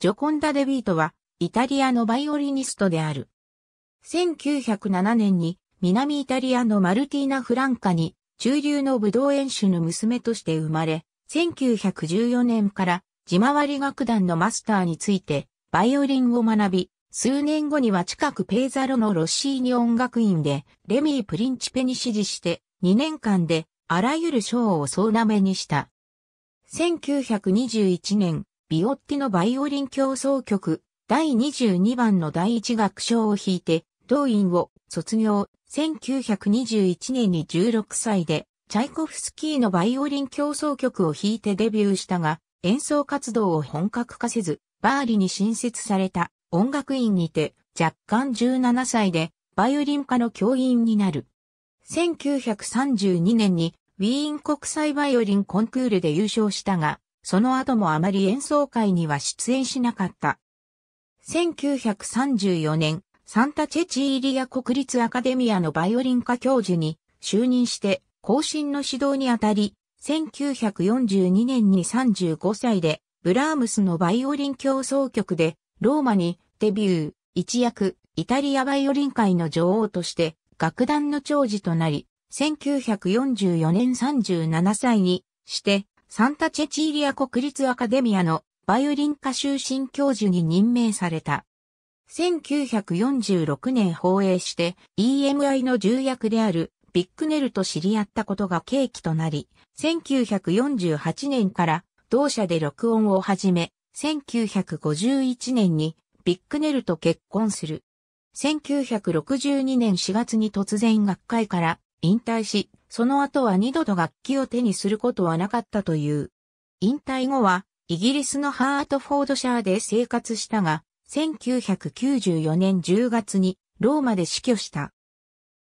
ジョコンダ・デ・ビートは、イタリアのバイオリニストである。1907年に、南イタリアのマルティーナ・フランカに、中流の武道演習の娘として生まれ、1914年から、自回り楽団のマスターについて、バイオリンを学び、数年後には近くペーザロのロッシーニ音楽院で、レミー・プリンチペに指示して、2年間で、あらゆる賞を総なめにした。1921年、ビオッティのバイオリン競争曲、第22番の第一楽章を弾いて、動員を卒業、1921年に16歳で、チャイコフスキーのバイオリン競争曲を弾いてデビューしたが、演奏活動を本格化せず、バーリに新設された音楽院にて、若干17歳で、バイオリン科の教員になる。1932年に、ウィーン国際バイオリンコンクールで優勝したが、その後もあまり演奏会には出演しなかった。1934年、サンタチェチーリア国立アカデミアのバイオリン科教授に就任して後進の指導にあたり、1942年に35歳でブラームスのバイオリン競争曲でローマにデビュー、一躍イタリアバイオリン界の女王として楽団の長寿となり、1944年37歳にしてサンタチェチーリア国立アカデミアのバイオリン歌集新教授に任命された。1946年放映して EMI の重役であるビッグネルと知り合ったことが契機となり、1948年から同社で録音を始め、1951年にビッグネルと結婚する。1962年4月に突然学会から引退し、その後は二度と楽器を手にすることはなかったという。引退後は、イギリスのハートフォードシャーで生活したが、1994年10月にローマで死去した。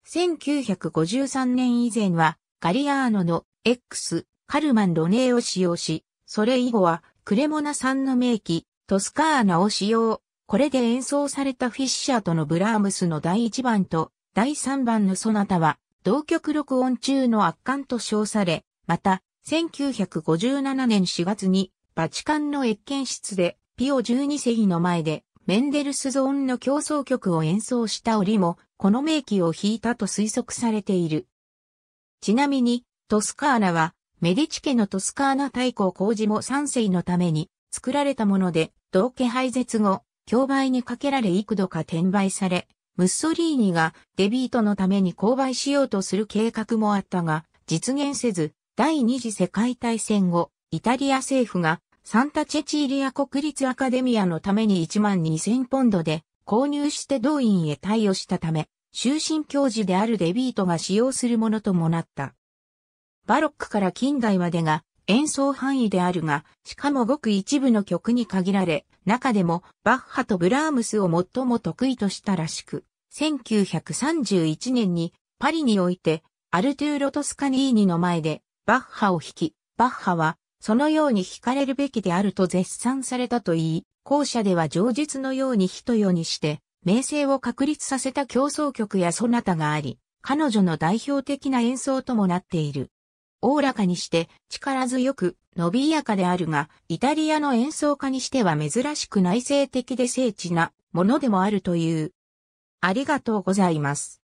1953年以前はガリアーノの X カルマン・ロネーを使用し、それ以後はクレモナさんの名機トスカーナを使用。これで演奏されたフィッシャーとのブラームスの第1番と第3番のソナタは同曲録音中の圧巻と称され、また、1957年4月に、バチカンの越見室で、ピオ12世紀の前で、メンデルスゾーンの競争曲を演奏した折も、この名機を弾いたと推測されている。ちなみに、トスカーナは、メディチ家のトスカーナ大公工事も3世のために作られたもので、同家廃絶後、競売にかけられ幾度か転売され、ムッソリーニがデビートのために購買しようとする計画もあったが、実現せず、第二次世界大戦後、イタリア政府がサンタチェチーリア国立アカデミアのために1万2000ポンドで購入して動員へ対応したため、終身教授であるデビートが使用するものともなった。バロックから近代までが演奏範囲であるが、しかもごく一部の曲に限られ、中でもバッハとブラームスを最も得意としたらしく、1931年にパリにおいてアルトゥーロ・トスカニーニの前でバッハを弾き、バッハはそのように弾かれるべきであると絶賛されたといい、後者では上述のように人よにして、名声を確立させた競争曲やそなたがあり、彼女の代表的な演奏ともなっている。おおらかにして力強く伸びやかであるが、イタリアの演奏家にしては珍しく内省的で精緻なものでもあるという。ありがとうございます。